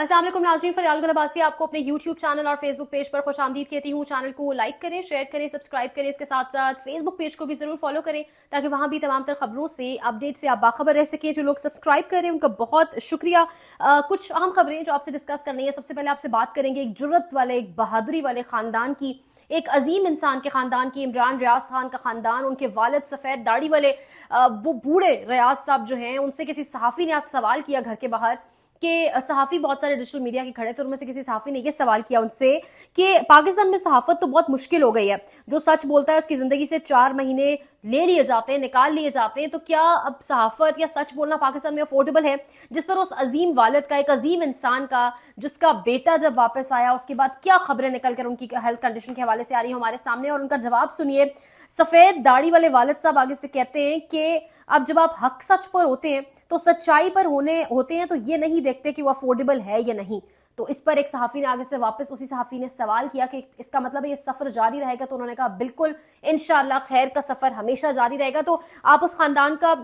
असलम नाजरीन फरियाल गलबासी आपको अपने YouTube चैनल और Facebook पेज पर खुश आमदीद कहती हूँ चैनल को लाइक करें शेयर करें सब्सक्राइब करें इसके साथ साथ Facebook पेज को भी ज़रूर फॉलो करें ताकि वहाँ भी तमाम तर खबरों से अपडेट से आप बाखबर रह सकें जो लोग सब्सक्राइब करें उनका बहुत शुक्रिया आ, कुछ अहम खबरें जो आपसे डिस्कस करनी है सबसे पहले आपसे बात करेंगे एक जरूरत वाले एक बहादुरी वाले ख़ानदान की एक अजीम इंसान के ख़ानदान की इमरान रियाज खान का ख़ानदान उनके वालद सफ़ेद दाढ़ी वाले वो बूढ़े रियाज साहब जो हैं उनसे किसी सहाफ़ी ने आज सवाल किया घर के बाहर कि सहाफ़ी बहुत सारे डिजिटल मीडिया के खड़े थे उनमें से किसी सहाफ़ी ने यह सवाल किया उनसे कि पाकिस्तान में सहाफ़त तो बहुत मुश्किल हो गई है जो सच बोलता है उसकी ज़िंदगी से चार महीने ले लिए जाते हैं निकाल लिए जाते हैं तो क्या अब सहाफ़त या सच बोलना पाकिस्तान में अफोर्डेबल है जिस पर उस अजीम वालद का एक अजीम इंसान का जिसका बेटा जब वापस आया उसके बाद क्या खबरें निकल कर उनकी हेल्थ कंडीशन के हवाले से आ रही हमारे सामने और उनका जवाब सुनिए सफेद दाढ़ी वाले वालद साहब आगे से कहते हैं कि अब जब आप हक सच पर होते हैं तो सच्चाई पर होने होते हैं तो ये नहीं देखते कि वो अफोर्डेबल है या नहीं तो इस पर एक सहाफ़ी ने आगे से वापस उसी सहाफ़ी ने सवाल किया कि इसका मतलब ये सफ़र जारी रहेगा तो उन्होंने कहा बिल्कुल इन खैर का सफ़र हमेशा जारी रहेगा तो आप उस ख़ानदान का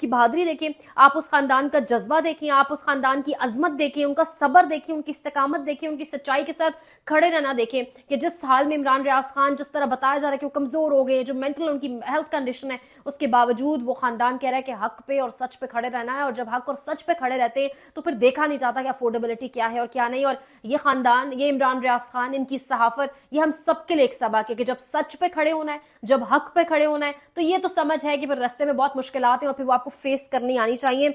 की बहादुरी देखें आप उस ख़ानदान का जज्बा देखें आप उस ख़ानदान की अजमत देखें उनका सब्र देखें उनकी इस्तकामत देखें उनकी सच्चाई के साथ खड़े रहना देखें कि जिस हाल में इमरान रियाज खान जिस तरह बताया जा रहा है कि वो कमज़ोर हो गए जो मेंटल उनकी हेल्थ कंडीशन है उसके बावजूद वो ख़ानदान कह रहा है कि हक पे और सच पे खड़े रहना है और जब हक और सच पे खड़े रहते हैं तो फिर देखा नहीं जाता कि अफोर्डेबिलिटी क्या है और क्या नहीं नहीं और ये ख़ानदान ये इमरान रियाज खान इनकी सहाफत ये हम सबके लिए एक सबक है कि जब सच पे खड़े होना है जब हक पे खड़े होना है तो ये तो समझ है कि फिर रस्ते में बहुत मुश्किल हैं और फिर वो आपको फेस करनी आनी चाहिए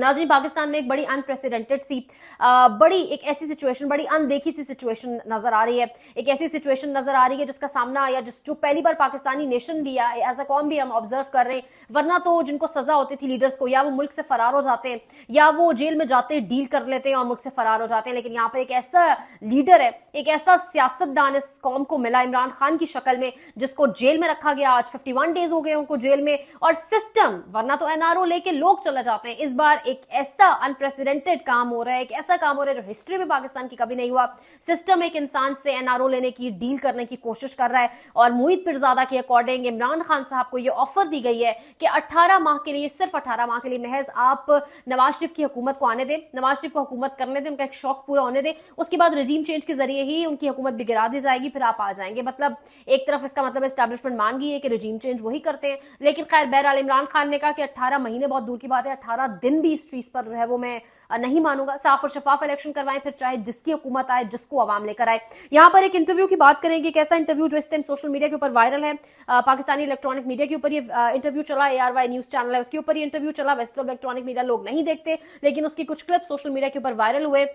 नाजरीन पाकिस्तान में एक बड़ी अनप्रेसिडेंटेड सी आ, बड़ी एक ऐसी सिचुएशन बड़ी अनदेखी सी सिचुएशन नज़र आ रही है एक ऐसी सिचुएशन नज़र आ रही है जिसका सामना या जिस जो पहली बार पाकिस्तानी नेशन भी या एज अ कॉम भी हम ऑब्जर्व कर रहे हैं वरना तो जिनको सज़ा होती थी लीडर्स को या वो मुल्क से फरार हो जाते हैं या वो जेल में जाते डील कर लेते हैं और मुल्क से फरार हो जाते हैं लेकिन यहाँ पर एक ऐसा लीडर है एक ऐसा सियासतदान इस कौम को मिला इमरान खान की शक्ल में जिसको जेल में रखा गया आज 51 डेज हो गए उनको जेल में और सिस्टम वरना तो एनआरओ लेके लोग चले जाते हैं इस बार एक ऐसा अनप्रेसिडेंटेड काम हो रहा है एक ऐसा काम हो रहा है जो हिस्ट्री में पाकिस्तान की कभी नहीं हुआ सिस्टम एक इंसान से एनआरओ लेने की डील करने की कोशिश कर रहा है और मोहित पिरजादा के अकॉर्डिंग इमरान खान साहब को यह ऑफर दी गई है कि अट्ठारह माह के लिए सिर्फ अट्ठारह माह के लिए महज आप नवाज शरीफ की हुकूमत को आने दें नवाज शरीफ को हुकूमत करने दें उनका एक शौक पूरा होने दें उसके बाद रजीम चेंज के जरिए ही उनकी हुकूमत भी गिरा दी जाएगी फिर आप आ जाएंगे मतलब एक तरफ इसका मतलब इस्टेब्लिशमेंट मान गई है कि रजीम चेंज वही करते हैं लेकिन खैर बहरहाल इमरान खान ने कहा कि अट्ठारह महीने बहुत दूर की बात है अट्ठारह दिन भी इस चीज़ पर जो है वो मैं नहीं मानूंगा साफ और शफाफ इलेक्शन करवाएं फिर चाहे जिसकी हुकूमत आए जिसको आवाम लेकर आए यहां पर एक इंटरव्यू की बात करेंगे एक ऐसा इंटरव्यू जो इस टाइम सोशल मीडिया के ऊपर वायरल है पाकिस्तानी इलेक्ट्रॉनिक मीडिया के ऊपर ये इंटरव्यू चला A R Y news channel है उसके ऊपर ये इंटरव्यू चला वैसे तो इलेक्ट्रॉनिक मीडिया लोग नहीं देखते लेकिन उसकी कुछ क्लिप सोशल मीडिया के ऊपर वायरल हुए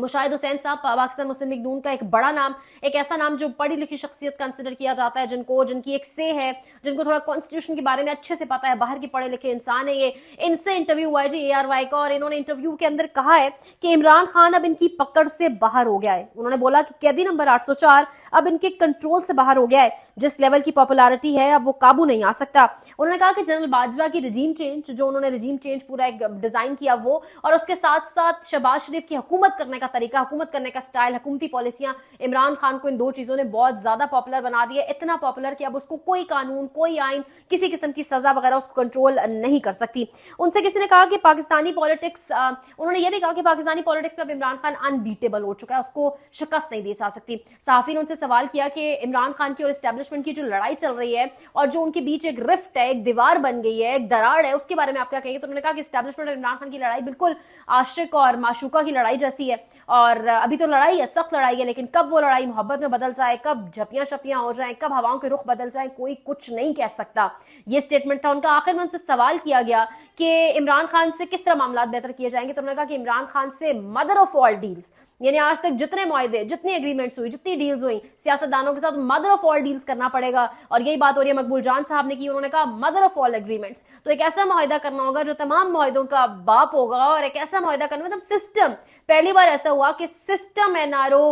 मुशाहिद हुसैन साहब पाकिस्तान मुस्लिम लीग नून का एक बड़ा नाम एक ऐसा नाम जो पढ़ी लिखी शख्सियत कंसिडर किया जाता है जिनको जिनकी एक से है जिनको थोड़ा कॉन्स्टिट्यूशन के बारे में अच्छे से पता है बाहर के पढ़े लिखे इंसान है ये इनसे इंटरव्यू हुआ है जी ए आर वाई का और इन्होंने इंटरव्यू के अंदर कहा है कि इमरान खान अब इनकी पकड़ से बाहर हो गया है उन्होंने बोला कि कैदी नंबर आठ अब इनके कंट्रोल से बाहर हो गया है जिस लेवल की पॉपुलरिटी है अब वो काबू नहीं आ सकता उन्होंने कहा कि जनरल बाजवा की रिजीम चेंज जो उन्होंने रिजीम चेंज पूरा एक डिजाइन किया वो और उसके साथ साथ शहबाज शरीफ की हुकूमत करने का का तरीका हुकूमत करने का स्टाइल हुकूमती पॉलिसियां इमरान खान को इन दो चीज़ों ने बहुत ज़्यादा पॉपुलर बना दिया इतना पॉपुलर कि अब उसको कोई कानून कोई आइन किसी किस्म की सज़ा वगैरह उसको कंट्रोल नहीं कर सकती उनसे किसी ने कहा कि पाकिस्तानी पॉलिटिक्स उन्होंने यह भी कहा कि पाकिस्तानी पॉलिटिक्स में अब इमरान खान अनबीटेबल हो चुका है उसको शिकस्त नहीं दी जा सकती साफी ने उनसे सवाल किया कि इमरान खान की और इस्टेब्लिशमेंट की जो लड़ाई चल रही है और जो उनके बीच एक रिफ्ट है एक दीवार बन गई है एक दराड़ है उसके बारे में आप क्या कहेंगे तो उन्होंने कहा कि इस्टेब्लिशमेंट और इमरान खान की लड़ाई बिल्कुल आशिक और माशूका की लड़ाई जैसी है और अभी तो लड़ाई है सख्त लड़ाई है लेकिन कब वो लड़ाई मोहब्बत में बदल जाए कब झपियां शपियां हो जाए कब हवाओं के रुख बदल जाए कोई कुछ नहीं कह सकता ये स्टेटमेंट था उनका आखिर में उनसे सवाल किया गया कि इमरान खान से किस तरह मामला बेहतर किए जाएंगे तो उन्होंने कहा कि इमरान खान से मदर ऑफ ऑल डील्स यानी आज तक जितने मुआदे जितनी एग्रीमेंट्स हुई जितनी डील्स हुई सियासतदानों के साथ मदर ऑफ ऑल डील्स करना पड़ेगा और यही बात हो रही है मकबूल जान साहब ने की उन्होंने कहा मदर ऑफ ऑल एग्रीमेंट्स तो एक ऐसा माहिदा करना होगा जो तमाम माहिदों का बाप होगा और एक ऐसा माहिदा करना मतलब सिस्टम पहली बार ऐसा ऐसा हुआ कि सिस्टम एनआरओ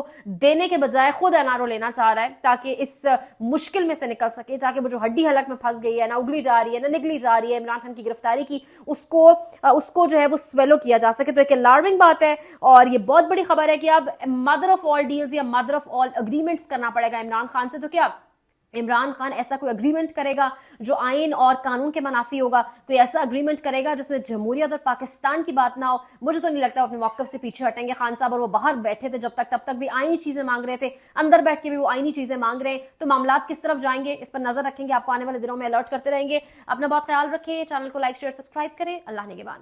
देने के बजाय खुद एनआरओ लेना चाह रहा है ताकि इस मुश्किल में से निकल सके ताकि वो जो हड्डी हलक में फंस गई है ना उगली जा रही है ना निकली जा रही है इमरान खान की गिरफ्तारी की उसको उसको जो है वो स्वेलो किया जा सके तो एक अलार्मिंग बात है और ये बहुत बड़ी खबर है कि अब मदर ऑफ ऑल डील्स या मदर ऑफ ऑल अग्रीमेंट्स करना पड़ेगा इमरान खान से तो क्या इमरान खान ऐसा कोई अग्रीमेंट करेगा जो आइन और कानून के मुनाफी होगा कोई ऐसा अग्रीमेंट करेगा जिसमें जमहूरियत और पाकिस्तान की बात ना हो मुझे तो नहीं लगता अपने मौकफ से पीछे हटेंगे खान साहब और वो बाहर बैठे थे जब तक तब तक भी आइनी चीजें मांग रहे थे अंदर बैठ के भी वो आइनी चीजें मांग रहे हैं तो मामला किस तरफ जाएंगे इस पर नजर रखेंगे आपको आने वाले दिनों में अलर्ट करते रहेंगे अपना बहुत ख्याल रखें चैनल को लाइक शेयर सब्सक्राइब करें अल्लाह ने